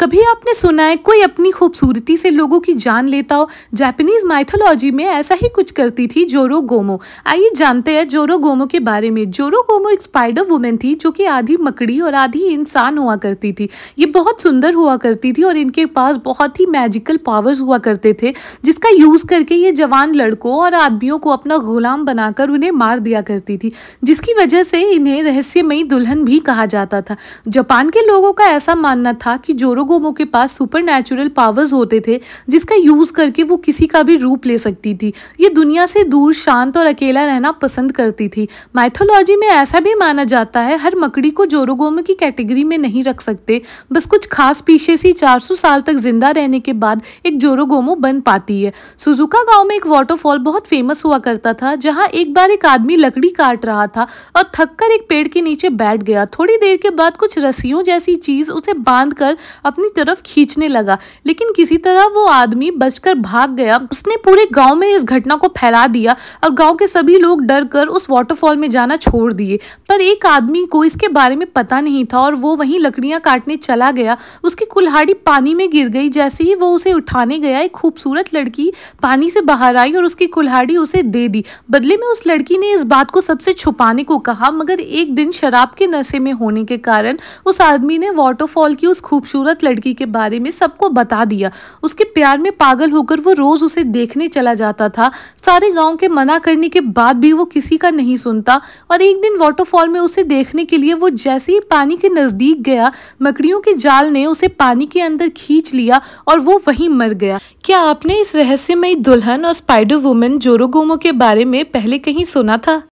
कभी आपने सुना है कोई अपनी खूबसूरती से लोगों की जान लेता हो जापानीज माइथोलॉजी में ऐसा ही कुछ करती थी जोरो गोमो आइए जानते हैं जोरो गोमो के बारे में जोरो गोमो एक स्पाइडर वुमेन थी जो कि आधी मकड़ी और आधी इंसान हुआ करती थी ये बहुत सुंदर हुआ करती थी और इनके पास बहुत ही मैजिकल पावर्स हुआ करते थे जिसका यूज़ करके ये जवान लड़कों और आदमियों को अपना गुलाम बनाकर उन्हें मार दिया करती थी जिसकी वजह से इन्हें रहस्यमयी दुल्हन भी कहा जाता था जापान के लोगों का ऐसा मानना था कि जोरो सार्वभौमों के पास सुपर नेचुरल पावर्स होते थे जिसका यूज़ करके वो किसी का भी रूप ले सकती थी ये दुनिया से दूर शांत और अकेला रहना पसंद करती थी माइथोलॉजी में ऐसा भी माना जाता है हर मकड़ी को जोरोगोमो की कैटेगरी में नहीं रख सकते बस कुछ खास पीछे से 400 साल तक जिंदा रहने के बाद एक जोरोगोमो बन पाती है सुजुका गाँव में एक वाटरफॉल बहुत फेमस हुआ करता था जहाँ एक बार एक आदमी लकड़ी काट रहा था और थककर एक पेड़ के नीचे बैठ गया थोड़ी देर के बाद कुछ रस्सियों जैसी चीज उसे बांध कर अपनी तरफ खींचने लगा लेकिन किसी तरह वो आदमी बचकर भाग गया उसने पूरे गांव में इस घटना को फैला दिया और गांव के सभी लोग डर कर उस वाटरफॉल में जाना छोड़ दिए पर एक आदमी को इसके बारे में पता नहीं था और वो वहीं लकड़ियां काटने चला गया उसकी कुल्हाड़ी पानी में गिर गई जैसे ही वो उसे उठाने गया एक खूबसूरत लड़की पानी से बाहर आई और उसकी कुल्हाड़ी उसे दे दी बदले में उस लड़की ने इस बात को सबसे छुपाने को कहा मगर एक दिन शराब के नशे में होने के कारण उस आदमी ने वाटरफॉल की उस खूबसूरत लड़की के बारे में सबको बता दिया उसके प्यार में पागल होकर वो रोज़ उसे देखने चला जाता था सारे गांव के मना करने के बाद भी वो किसी का नहीं सुनता और एक दिन वाटरफॉल में उसे देखने के लिए वो जैसे ही पानी के नज़दीक गया मकड़ियों के जाल ने उसे पानी के अंदर खींच लिया और वो वही मर गया क्या आपने इस रहस्यमयी दुल्हन और स्पाइडर वुमेन जोरोगोमो के बारे में पहले कहीं सुना था